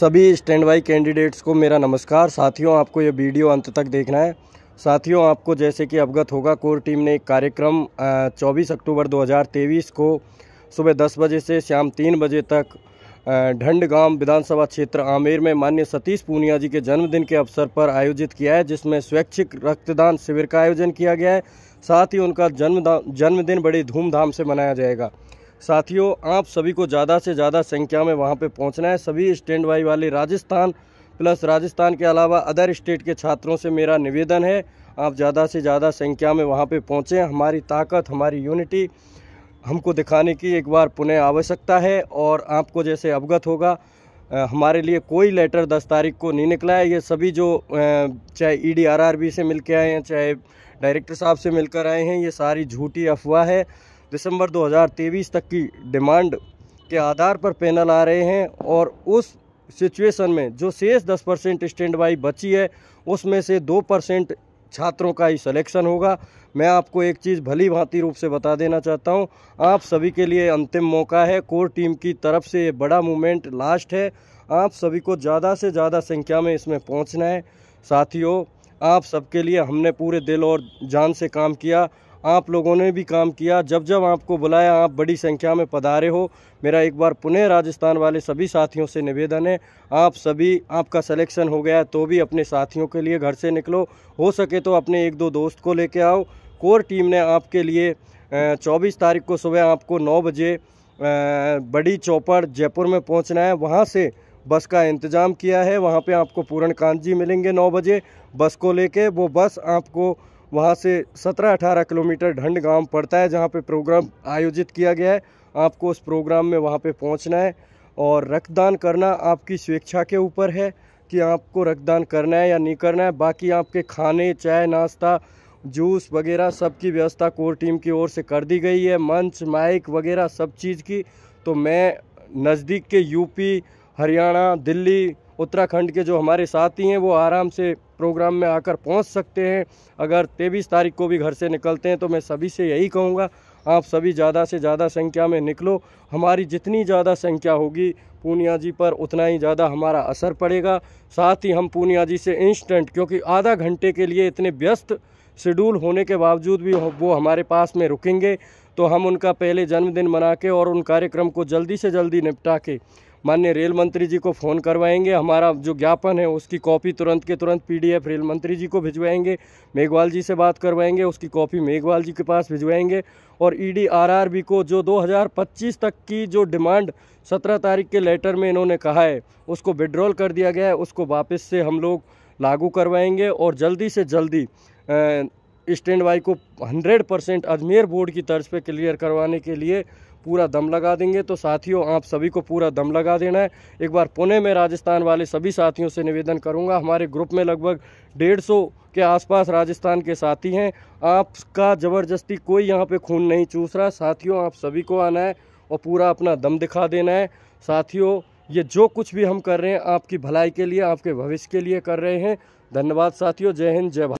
सभी stand by candidates को मेरा नमस्कार साथियों आपको ये वीडियो अंत तक देखना है साथियों आपको जैसे कि अवगत होगा कोर टीम ने एक कार्यक्रम 24 अक्टूबर 2023 को सुबह 10 बजे से शाम 3 बजे तक ढंडगाम विधानसभा क्षेत्र आमेर में मान्य सतीश पूनिया जी के जन्मदिन के अवसर पर आयोजित किया है जिसमें स्वैच्छिक रक्तदान शिविर का आयोजन किया गया है साथ ही उनका जन्म जन्मदिन बड़ी धूमधाम से मनाया जाएगा साथियों आप सभी को ज़्यादा से ज़्यादा संख्या में वहाँ पर पहुँचना है सभी स्टैंड बाई वाले राजस्थान प्लस राजस्थान के अलावा अदर स्टेट के छात्रों से मेरा निवेदन है आप ज़्यादा से ज़्यादा संख्या में वहाँ पे पहुँचें हमारी ताकत हमारी यूनिटी हमको दिखाने की एक बार पुनः आवश्यकता है और आपको जैसे अवगत होगा हमारे लिए कोई लेटर दस तारीख को नहीं निकला है ये सभी जो चाहे E D R R B से मिल के आए हैं चाहे डायरेक्टर साहब से मिलकर आए हैं ये सारी झूठी अफवाह है दिसंबर 2023 तक की डिमांड के आधार पर पैनल आ रहे हैं और उस सिचुएशन में जो शेष दस परसेंट स्टैंड बाई बची है उसमें से दो परसेंट छात्रों का ही सिलेक्शन होगा मैं आपको एक चीज़ भली भांति रूप से बता देना चाहता हूं आप सभी के लिए अंतिम मौका है कोर टीम की तरफ से ये बड़ा मूवमेंट लास्ट है आप सभी को ज़्यादा से ज़्यादा संख्या में इसमें पहुंचना है साथियों आप सबके लिए हमने पूरे दिल और जान से काम किया आप लोगों ने भी काम किया जब जब आपको बुलाया आप बड़ी संख्या में पधारे हो मेरा एक बार पुनः राजस्थान वाले सभी साथियों से निवेदन है आप सभी आपका सिलेक्शन हो गया तो भी अपने साथियों के लिए घर से निकलो हो सके तो अपने एक दो दोस्त को लेके आओ कोर टीम ने आपके लिए चौबीस तारीख को सुबह आपको नौ बजे बड़ी चौपड़ जयपुर में पहुंचना है वहां से बस का इंतज़ाम किया है वहाँ पे आपको पूरण कांत जी मिलेंगे नौ बजे बस को लेके वो बस आपको वहाँ से 17-18 किलोमीटर ढंड गांव पड़ता है जहाँ पे प्रोग्राम आयोजित किया गया है आपको उस प्रोग्राम में वहाँ पे पहुँचना है और रक्तदान करना आपकी स्वेच्छा के ऊपर है कि आपको रक्तदान करना है या नहीं करना है बाकी आपके खाने चाय नाश्ता जूस वगैरह सब की व्यवस्था कोर टीम की ओर से कर दी गई है मंच माइक वगैरह सब चीज़ की तो मैं नज़दीक के यूपी हरियाणा दिल्ली उत्तराखंड के जो हमारे साथी हैं वो आराम से प्रोग्राम में आकर पहुंच सकते हैं अगर तेईस तारीख को भी घर से निकलते हैं तो मैं सभी से यही कहूँगा आप सभी ज़्यादा से ज़्यादा संख्या में निकलो हमारी जितनी ज़्यादा संख्या होगी पूनिया जी पर उतना ही ज़्यादा हमारा असर पड़ेगा साथ ही हम पूनिया जी से इंस्टेंट क्योंकि आधा घंटे के लिए इतने व्यस्त शेड्यूल होने के बावजूद भी वो हमारे पास में रुकेंगे तो हम उनका पहले जन्मदिन मना के और उन कार्यक्रम को जल्दी से जल्दी निपटा के माननीय रेल मंत्री जी को फ़ोन करवाएंगे हमारा जो ज्ञापन है उसकी कॉपी तुरंत के तुरंत पीडीएफ रेल मंत्री जी को भिजवाएंगे मेघवाल जी से बात करवाएंगे उसकी कॉपी मेघवाल जी के पास भिजवाएंगे और ईडीआरआरबी को जो 2025 तक की जो डिमांड 17 तारीख के लेटर में इन्होंने कहा है उसको विड्रॉल कर दिया गया है उसको वापस से हम लोग लागू करवाएंगे और जल्दी से जल्दी स्टैंड बाई को 100 परसेंट अजमेर बोर्ड की तर्ज पे क्लियर करवाने के लिए पूरा दम लगा देंगे तो साथियों आप सभी को पूरा दम लगा देना है एक बार पुणे में राजस्थान वाले सभी साथियों से निवेदन करूंगा हमारे ग्रुप में लगभग डेढ़ सौ के आसपास राजस्थान के साथी हैं आपका ज़बरदस्ती कोई यहाँ पर खून नहीं चूस रहा साथियों आप सभी को आना है और पूरा अपना दम दिखा देना है साथियों ये जो कुछ भी हम कर रहे हैं आपकी भलाई के लिए आपके भविष्य के लिए कर रहे हैं धन्यवाद साथियों जय हिंद जय भारत